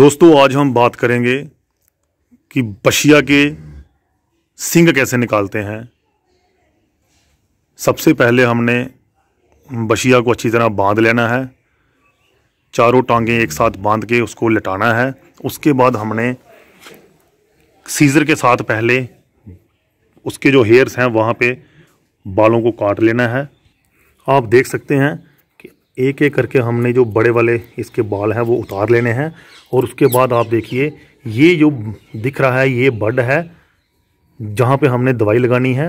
दोस्तों आज हम बात करेंगे कि बशिया के सिंग कैसे निकालते हैं सबसे पहले हमने बशिया को अच्छी तरह बांध लेना है चारों टांगें एक साथ बांध के उसको लटाना है उसके बाद हमने सीज़र के साथ पहले उसके जो हेयर्स हैं वहाँ पे बालों को काट लेना है आप देख सकते हैं एक एक करके हमने जो बड़े वाले इसके बाल हैं वो उतार लेने हैं और उसके बाद आप देखिए ये जो दिख रहा है ये बड है जहाँ पे हमने दवाई लगानी है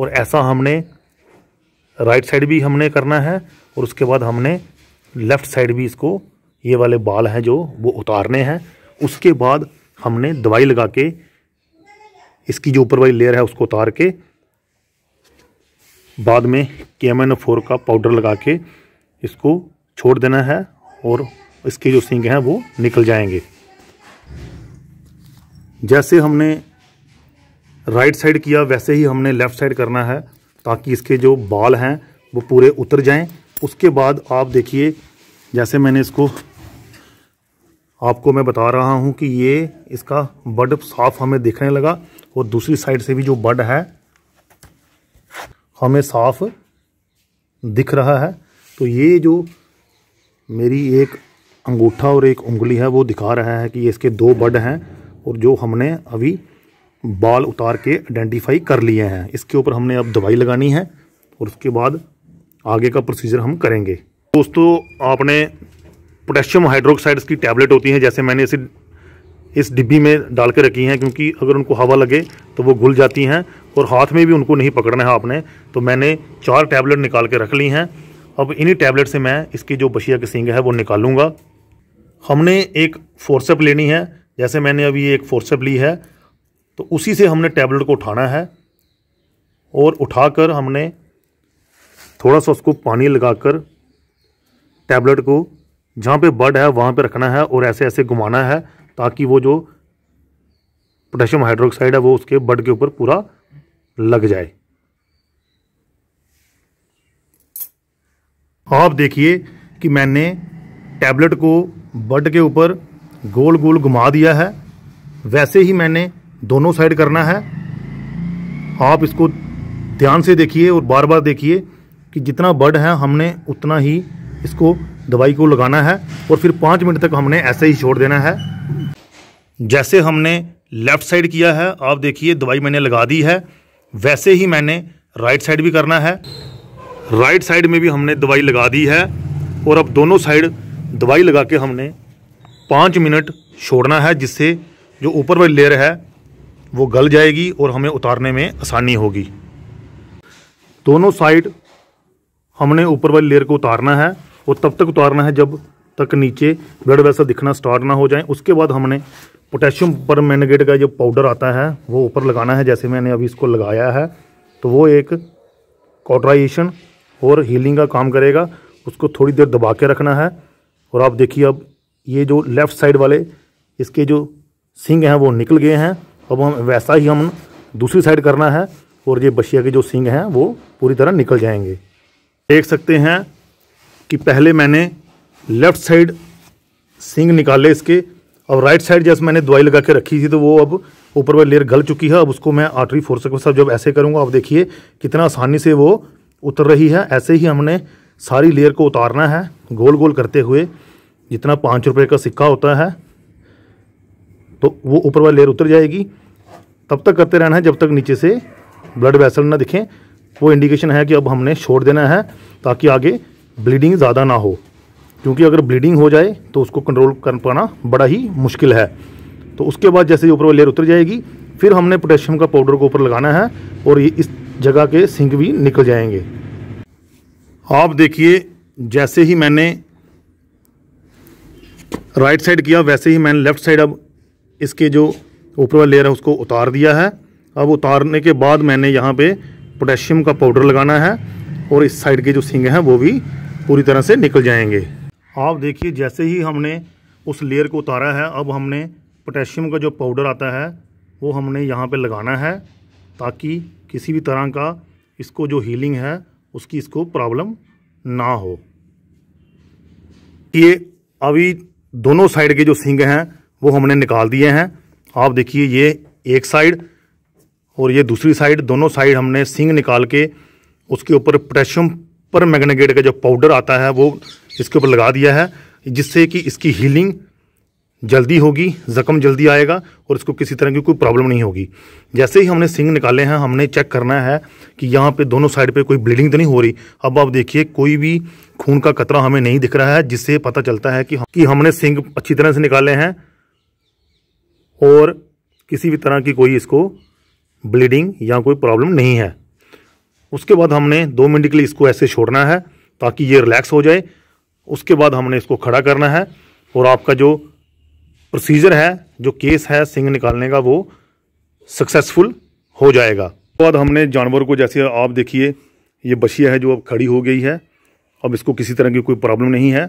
और ऐसा हमने राइट साइड भी हमने करना है और उसके बाद हमने लेफ़्ट साइड भी इसको ये वाले बाल हैं जो वो उतारने हैं उसके बाद हमने दवाई लगा के इसकी जो ऊपर वाली लेयर है उसको उतार के बाद में के फोर का पाउडर लगा के इसको छोड़ देना है और इसके जो सिंग हैं वो निकल जाएंगे जैसे हमने राइट साइड किया वैसे ही हमने लेफ़्ट साइड करना है ताकि इसके जो बाल हैं वो पूरे उतर जाएं उसके बाद आप देखिए जैसे मैंने इसको आपको मैं बता रहा हूं कि ये इसका बड साफ हमें दिखने लगा और दूसरी साइड से भी जो बड है हमें साफ दिख रहा है तो ये जो मेरी एक अंगूठा और एक उंगली है वो दिखा रहा है कि ये इसके दो बड हैं और जो हमने अभी बाल उतार के आइडेंटिफाई कर लिए हैं इसके ऊपर हमने अब दवाई लगानी है और उसके बाद आगे का प्रोसीजर हम करेंगे दोस्तों आपने पोटेशियम हाइड्रोक्साइड्स की टैबलेट होती हैं जैसे मैंने इसे इस डिब्बी में डाल के रखी हैं क्योंकि अगर उनको हवा लगे तो वो घुल जाती हैं और हाथ में भी उनको नहीं पकड़ना है आपने तो मैंने चार टैबलेट निकाल के रख ली हैं अब इन्हीं टैबलेट से मैं इसकी जो बशिया के सींग है वो निकालूंगा हमने एक फोर्सेप लेनी है जैसे मैंने अभी एक फोर्सेप ली है तो उसी से हमने टैबलेट को उठाना है और उठाकर हमने थोड़ा सा उसको पानी लगाकर टैबलेट को जहाँ पे बर्ड है वहाँ पे रखना है और ऐसे ऐसे घुमाना है ताकि वो जो पोटेशियम हाइड्रोक्साइड है वो उसके बर्ड के ऊपर पूरा लग जाए आप देखिए कि मैंने टैबलेट को बड के ऊपर गोल गोल घुमा दिया है वैसे ही मैंने दोनों साइड करना है आप इसको ध्यान से देखिए और बार बार देखिए कि जितना बड है हमने उतना ही इसको दवाई को लगाना है और फिर पाँच मिनट तक हमने ऐसे ही छोड़ देना है जैसे हमने लेफ़्ट साइड किया है आप देखिए दवाई मैंने लगा दी है वैसे ही मैंने राइट साइड भी करना है राइट साइड में भी हमने दवाई लगा दी है और अब दोनों साइड दवाई लगा के हमने पाँच मिनट छोड़ना है जिससे जो ऊपर वाली लेयर है वो गल जाएगी और हमें उतारने में आसानी होगी दोनों साइड हमने ऊपर वाली लेयर को उतारना है और तब तक उतारना है जब तक नीचे ब्लड वैसा दिखना स्टार्ट ना हो जाए उसके बाद हमने पोटेशियम पर मैनगेट का जो पाउडर आता है वो ऊपर लगाना है जैसे मैंने अभी इसको लगाया है तो वो एक कॉटराइजेशन और हीलिंग का काम करेगा उसको थोड़ी देर दबा के रखना है और आप देखिए अब ये जो लेफ़्ट साइड वाले इसके जो सिंग हैं वो निकल गए हैं अब हम वैसा ही हम दूसरी साइड करना है और ये बशिया के जो सिंग हैं वो पूरी तरह निकल जाएंगे देख सकते हैं कि पहले मैंने लेफ़्ट साइड सिंग निकाले इसके अब राइट साइड जैसे मैंने दवाई लगा के रखी थी तो वो अब ऊपर वाली लेयर गल चुकी है अब उसको मैं आर्टरी फोर्स के साथ जब ऐसे करूँगा आप देखिए कितना आसानी से वो उतर रही है ऐसे ही हमने सारी लेयर को उतारना है गोल गोल करते हुए जितना पाँच रुपये का सिक्का होता है तो वो ऊपर वाली लेयर उतर जाएगी तब तक करते रहना है जब तक नीचे से ब्लड वैसल ना दिखें वो इंडिकेशन है कि अब हमने छोड़ देना है ताकि आगे ब्लीडिंग ज़्यादा ना हो क्योंकि अगर ब्लीडिंग हो जाए तो उसको कंट्रोल कर पाना बड़ा ही मुश्किल है तो उसके बाद जैसे ही ऊपर वाली लेयर उतर जाएगी फिर हमने पोटेशियम का पाउडर को ऊपर लगाना है और ये इस जगह के सिंक भी निकल जाएंगे आप देखिए जैसे ही मैंने राइट साइड किया वैसे ही मैंने लेफ़्ट साइड अब इसके जो ऊपर वाला लेयर है उसको उतार दिया है अब उतारने के बाद मैंने यहाँ पे पोटेशियम का पाउडर लगाना है और इस साइड के जो सिंग हैं वो भी पूरी तरह से निकल जाएंगे आप देखिए जैसे ही हमने उस लेयर को उतारा है अब हमने पोटेशियम का जो पाउडर आता है वो हमने यहाँ पे लगाना है ताकि किसी भी तरह का इसको जो हीलिंग है उसकी इसको प्रॉब्लम ना हो ये अभी दोनों साइड के जो सिंग हैं वो हमने निकाल दिए हैं आप देखिए ये एक साइड और ये दूसरी साइड दोनों साइड हमने सिंग निकाल के उसके ऊपर पोटेशियम पर मैग्नेगेट का जो पाउडर आता है वो इसके ऊपर लगा दिया है जिससे कि इसकी हीलिंग जल्दी होगी जख्म जल्दी आएगा और इसको किसी तरह की कोई प्रॉब्लम नहीं होगी जैसे ही हमने सिंग निकाले हैं हमने चेक करना है कि यहाँ पे दोनों साइड पे कोई ब्लीडिंग तो नहीं हो रही अब आप देखिए कोई भी खून का कतरा हमें नहीं दिख रहा है जिससे पता चलता है कि, हम, कि हमने सिंग अच्छी तरह से निकाले हैं और किसी भी तरह की कोई इसको ब्लीडिंग या कोई प्रॉब्लम नहीं है उसके बाद हमने दो मिनट के लिए इसको ऐसे छोड़ना है ताकि ये रिलैक्स हो जाए उसके बाद हमने इसको खड़ा करना है और आपका जो प्रोसीजर है जो केस है सिंग निकालने का वो सक्सेसफुल हो जाएगा उसके तो बाद हमने जानवर को जैसे आप देखिए ये बशिया है जो अब खड़ी हो गई है अब इसको किसी तरह की कोई प्रॉब्लम नहीं है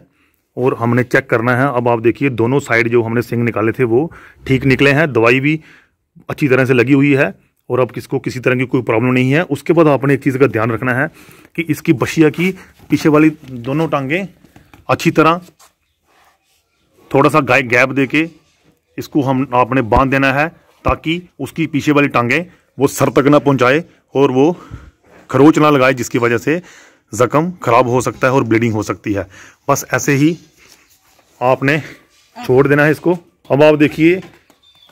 और हमने चेक करना है अब आप देखिए दोनों साइड जो हमने सिंग निकाले थे वो ठीक निकले हैं दवाई भी अच्छी तरह से लगी हुई है और अब किसको किसी तरह की कोई प्रॉब्लम नहीं है उसके बाद आपने एक चीज़ का ध्यान रखना है कि इसकी बशिया की पीछे वाली दोनों टांगें अच्छी तरह थोड़ा सा गाय गैप दे के इसको हम आपने बांध देना है ताकि उसकी पीछे वाली टांगें वो सर तक ना पहुंचाए और वो खरोच ना लगाए जिसकी वजह से ज़ख़म ख़राब हो सकता है और ब्लीडिंग हो सकती है बस ऐसे ही आपने छोड़ देना है इसको अब आप देखिए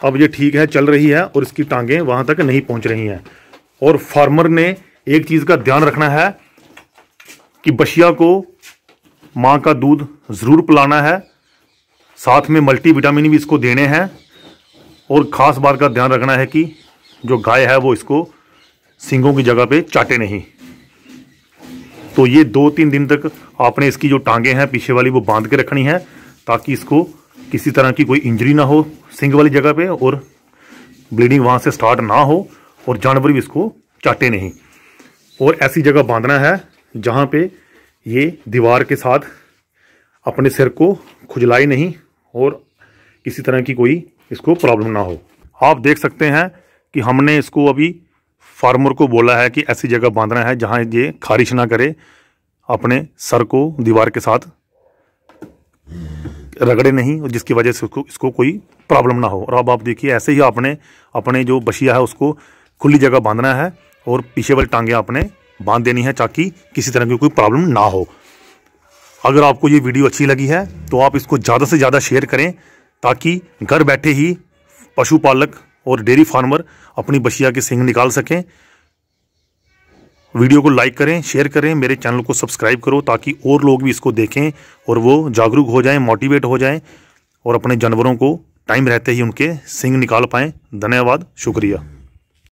अब ये ठीक है चल रही है और इसकी टांगें वहाँ तक नहीं पहुँच रही हैं और फार्मर ने एक चीज़ का ध्यान रखना है कि बशिया को माँ का दूध ज़रूर पिलाना है साथ में मल्टी विटामिन भी इसको देने हैं और ख़ास बात का ध्यान रखना है कि जो गाय है वो इसको सिंगों की जगह पे चाटे नहीं तो ये दो तीन दिन तक आपने इसकी जो टांगे हैं पीछे वाली वो बांध के रखनी है ताकि इसको किसी तरह की कोई इंजरी ना हो सिंग वाली जगह पे और ब्लीडिंग वहाँ से स्टार्ट ना हो और जानवर भी इसको चाटे नहीं और ऐसी जगह बांधना है जहाँ पे ये दीवार के साथ अपने सिर को खुजलाए नहीं और किसी तरह की कोई इसको प्रॉब्लम ना हो आप देख सकते हैं कि हमने इसको अभी फार्मर को बोला है कि ऐसी जगह बांधना है जहाँ ये खारिश ना करे अपने सर को दीवार के साथ रगड़े नहीं और जिसकी वजह से उसको इसको कोई प्रॉब्लम ना हो और अब आप देखिए ऐसे ही आपने अपने जो बशिया है उसको खुली जगह बांधना है और पीछे वाली टांगे आपने बांध देनी है ताकि किसी तरह की कोई प्रॉब्लम ना हो अगर आपको ये वीडियो अच्छी लगी है तो आप इसको ज़्यादा से ज़्यादा शेयर करें ताकि घर बैठे ही पशुपालक और डेयरी फार्मर अपनी बछिया के सिंग निकाल सकें वीडियो को लाइक करें शेयर करें मेरे चैनल को सब्सक्राइब करो ताकि और लोग भी इसको देखें और वो जागरूक हो जाएं मोटिवेट हो जाएं और अपने जानवरों को टाइम रहते ही उनके सिंग निकाल पाएँ धन्यवाद शुक्रिया